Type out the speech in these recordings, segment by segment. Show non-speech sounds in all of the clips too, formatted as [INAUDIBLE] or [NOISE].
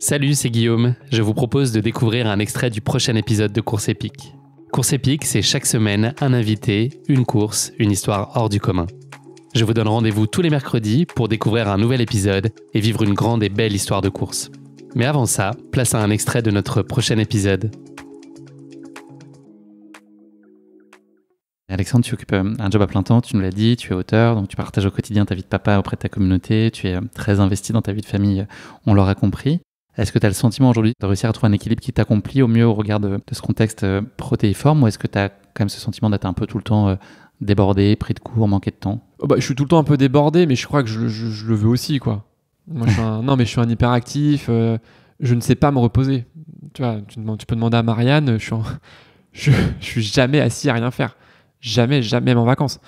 Salut, c'est Guillaume. Je vous propose de découvrir un extrait du prochain épisode de Course épique. Course épique, c'est chaque semaine un invité, une course, une histoire hors du commun. Je vous donne rendez-vous tous les mercredis pour découvrir un nouvel épisode et vivre une grande et belle histoire de course. Mais avant ça, place à un extrait de notre prochain épisode. Alexandre, tu occupes euh, un job à plein temps, tu nous l'as dit, tu es auteur, donc tu partages au quotidien ta vie de papa auprès de ta communauté, tu es euh, très investi dans ta vie de famille, euh, on l'aura compris. Est-ce que tu as le sentiment aujourd'hui de réussir à trouver un équilibre qui t'accomplit au mieux au regard de, ce contexte euh, protéiforme ou est-ce que tu as quand même ce sentiment d'être un peu tout le temps euh, débordé, pris de court, manqué de temps oh bah, Je suis tout le temps un peu débordé, mais je crois que je, le veux aussi. quoi. non, mais je suis un hyperactif, euh, je ne sais pas me reposer. Tu, vois, tu, peux demander à Marianne, je suis, [LAUGHS] suis jamais assis à rien faire. Jamais, jamais en vacances.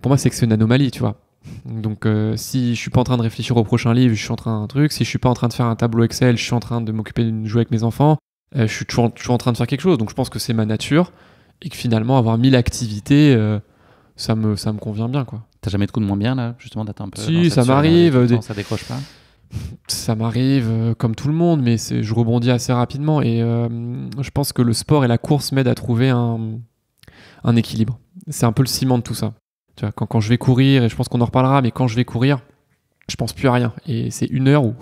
pour moi, c'est que c'est une anomalie, tu vois. Donc euh, si je suis pas en train de réfléchir au prochain livre, je suis en train d'un truc. Si je suis pas en train de faire un tableau Excel, je suis en train de m'occuper de jouer avec mes enfants. Euh, je suis en train de faire quelque chose. Donc je pense que c'est ma nature et que finalement avoir mille activités, euh, ça me ça me convient bien quoi. T'as jamais de coup de moins bien là justement d'être un peu. Si ça m'arrive. Ça décroche pas. Ça m'arrive comme tout le monde, mais je rebondis assez rapidement et je pense que le sport et la course m'aident à trouver un équilibre. C'est un peu le ciment de tout ça quand, je vais courir, et je pense qu'on en reparlera, mais quand je vais courir, je pense plus à rien. Et c'est une heure où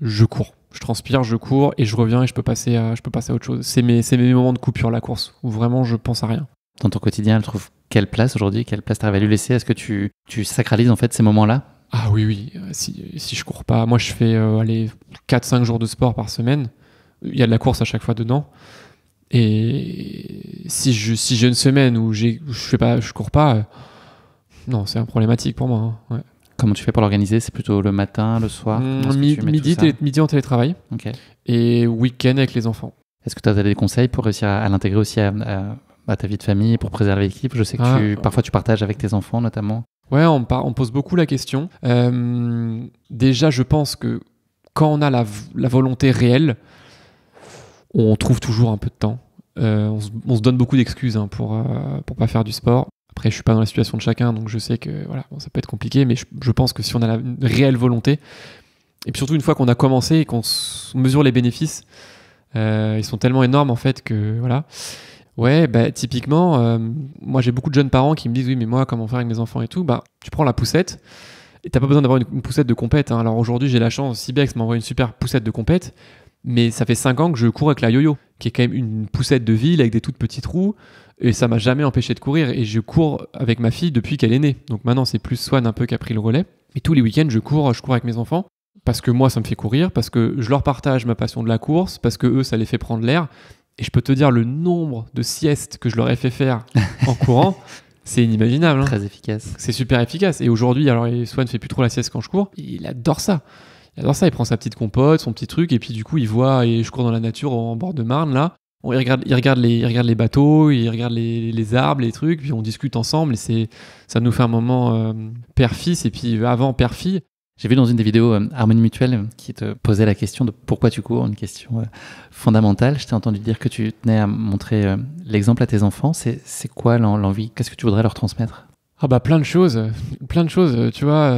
je cours. Je transpire, je cours et je reviens et je peux passer à, autre chose. C'est mes, moments de coupure, la course, où vraiment je pense à rien. Dans ton quotidien, elle trouve quelle place aujourd'hui Quelle place t'arrives à lui laisser Est-ce que tu, sacralises en fait ces moments-là Ah oui, oui. Si, je cours pas, moi je fais euh, aller 4-5 jours de sport par semaine. Il y a de la course à chaque fois dedans. Et si je si j'ai une semaine où j'ai je fais pas je cours pas, euh, non c'est un problématique pour moi. Hein, Comment tu fais pour l'organiser C'est plutôt le matin, le soir mmh, midi, midi en télétravail et week-end avec les enfants. Est-ce que tu as des conseils pour réussir à, l'intégrer aussi à, ta vie de famille, pour préserver l'équipe Je sais que ah. parfois tu partages avec tes enfants notamment. Ouais, on, on pose beaucoup la question. Euh, déjà, je pense que quand on a la, la volonté réelle, on trouve toujours un peu de temps. Euh, on, se, donne beaucoup d'excuses hein, pour ne euh, pas faire du sport. Après, je suis pas dans la situation de chacun, donc je sais que voilà, ça peut être compliqué, mais je, pense que si on a la réelle volonté, et puis surtout une fois qu'on a commencé et qu'on mesure les bénéfices, euh, ils sont tellement énormes en fait que voilà. Ouais, bah, typiquement, moi j'ai beaucoup de jeunes parents qui me disent oui, mais moi comment faire avec mes enfants et tout. Bah, tu prends la poussette. Et t'as pas besoin d'avoir une, poussette de compète. Hein. Alors aujourd'hui, j'ai la chance, Sibex m'envoie une super poussette de compète. Mais ça fait 5 ans que je cours avec la yo-yo, qui est quand même une poussette de ville avec des toutes petites roues. Et ça m'a jamais empêché de courir. Et je cours avec ma fille depuis qu'elle est née. Donc maintenant, c'est plus Swan un peu qui a pris le relais. et tous les week-ends, je cours, je cours avec mes enfants. Parce que moi, ça me fait courir. Parce que je leur partage ma passion de la course. Parce que eux, ça les fait prendre l'air. Et je peux te dire le nombre de siestes que je leur ai fait faire [LAUGHS] en courant. C'est inimaginable. Hein. Très efficace. C'est super efficace. Et aujourd'hui, alors Swan ne fait plus trop la sieste quand je cours. Il adore ça. Alors ça, il prend sa petite compote, son petit truc, et puis du coup, il voit, et je cours dans la nature en bord de Marne, là. On, il, regarde, il, regarde les, il regarde les bateaux, il regarde les, les, arbres, les trucs, puis on discute ensemble, et c'est ça nous fait un moment euh, père-fils, et puis euh, avant père-fille. J'ai vu dans une des vidéos euh, Harmonie Mutuelle qui te posait la question de pourquoi tu cours, une question fondamentale. Je t'ai entendu dire que tu tenais à montrer l'exemple à tes enfants. C'est, quoi l'envie Qu'est-ce que tu voudrais leur transmettre Ah bah plein de choses, plein de choses. Tu vois,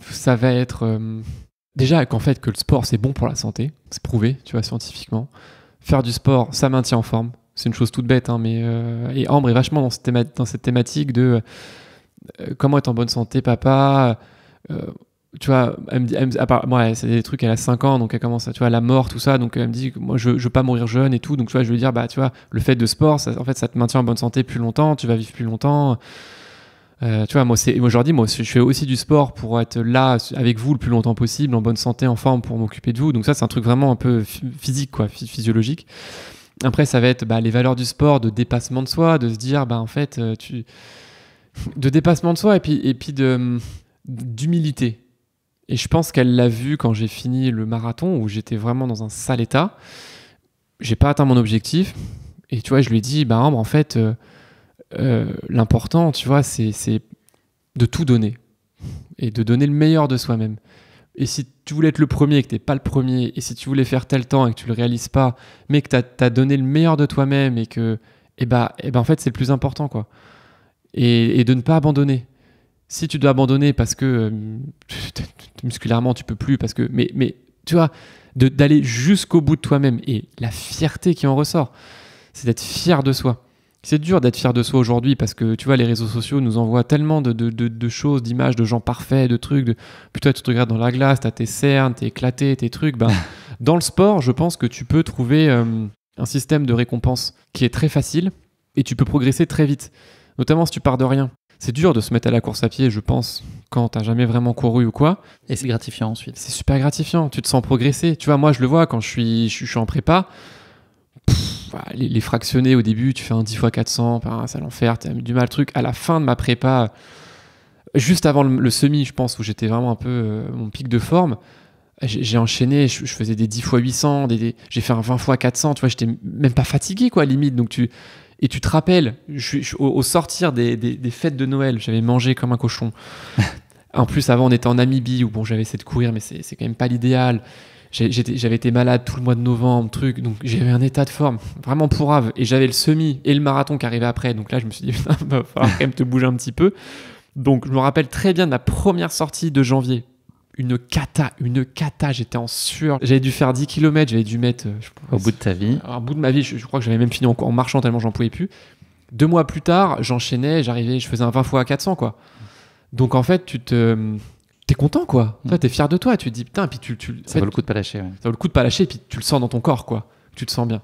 ça va être déjà qu'en fait que le sport c'est bon pour la santé, c'est prouvé, tu vois, scientifiquement. Faire du sport, ça maintient en forme. C'est une chose toute bête, hein, mais euh, et Ambre est vachement dans cette, thématique de euh, euh, comment être en bonne santé, papa. tu vois, elle me dit, moi, c'est des trucs, elle a 5 ans, donc elle commence à, tu vois, la mort, tout ça, donc elle me dit, moi, je, veux pas mourir jeune et tout, donc tu vois, je veux dire, bah, tu vois, le fait de sport, ça, en fait, ça te maintient en bonne santé plus longtemps, tu vas vivre plus longtemps. Euh, tu vois, moi, aujourd'hui, moi, je fais aussi du sport pour être là avec vous le plus longtemps possible, en bonne santé, en forme, pour m'occuper de vous. Donc ça, c'est un truc vraiment un peu physique, quoi, physiologique. Après, ça va être bah, les valeurs du sport, de dépassement de soi, de se dire, bah, en fait, euh, tu... de dépassement de soi et puis, et puis d'humilité. Et je pense qu'elle l'a vu quand j'ai fini le marathon, où j'étais vraiment dans un sale état. J'ai pas atteint mon objectif. Et tu vois, je lui ai dit, bah, en fait... Euh, euh, l'important, tu vois, c'est de tout donner et de donner le meilleur de soi-même. Et si tu voulais être le premier et que t'es pas le premier, et si tu voulais faire tel temps et que tu le réalises pas, mais que tu as, donné le meilleur de toi-même et que, eh bah, ben en fait, c'est le plus important, quoi. Et, de ne pas abandonner. Si tu dois abandonner parce que euh, [LAUGHS] musculairement tu peux plus, parce que, mais, mais tu vois, d'aller jusqu'au bout de toi-même et la fierté qui en ressort, c'est d'être fier de soi c'est dur d'être fier de soi aujourd'hui parce que tu vois, les réseaux sociaux nous envoient tellement de, de, choses, d'images, de gens parfaits, de trucs. De... toi, tu te regardes dans la glace, t'as tes cernes, t'es éclaté, tes trucs. Ben, [LAUGHS] dans le sport, je pense que tu peux trouver euh, un système de récompense qui est très facile et tu peux progresser très vite, notamment si tu pars de rien. C'est dur de se mettre à la course à pied, je pense, quand t'as jamais vraiment couru ou quoi. Et c'est gratifiant ensuite. C'est super gratifiant, tu te sens progresser. Tu vois, moi je le vois quand je suis, je, suis en prépa les, fractionner au début, tu fais un 10 x 400, ben, ça l'enfer, mis du mal truc. À la fin de ma prépa, juste avant le, semi, je pense, où j'étais vraiment un peu euh, mon pic de forme, j'ai enchaîné, je, faisais des 10 x 800, des, j'ai fait un 20 x 400, tu vois, j'étais même pas fatigué, quoi, limite. Donc tu, et tu te rappelles, je, au, sortir des, fêtes de Noël, j'avais mangé comme un cochon. [LAUGHS] en plus, avant, on était en Namibie, où bon, j'avais essayé de courir, mais c'est quand même pas l'idéal j'avais été malade tout le mois de novembre, truc, donc j'avais un état de forme vraiment pourrave, et j'avais le semi et le marathon qui arrivait après, donc là je me suis dit, [LAUGHS] il va falloir quand même te bouger un petit peu. Donc je me rappelle très bien de ma première sortie de janvier, une cata, une cata, j'étais en sueur. J'avais dû faire 10 km, j'avais dû mettre... Euh, au bout de ta vie Au bout de ma vie, je, crois que j'avais même fini en, marchant tellement j'en pouvais plus. Deux mois plus tard, j'enchaînais, j'arrivais, je faisais un 20 fois à 400, quoi. Donc en fait, tu te t'es content quoi. Mm. t'es fier de toi. Tu dis putain, puis tu, tu ça vaut le coup de pas lâcher. Ouais. Ça vaut le coup de pas lâcher, puis tu le sens dans ton corps quoi. Tu te sens bien.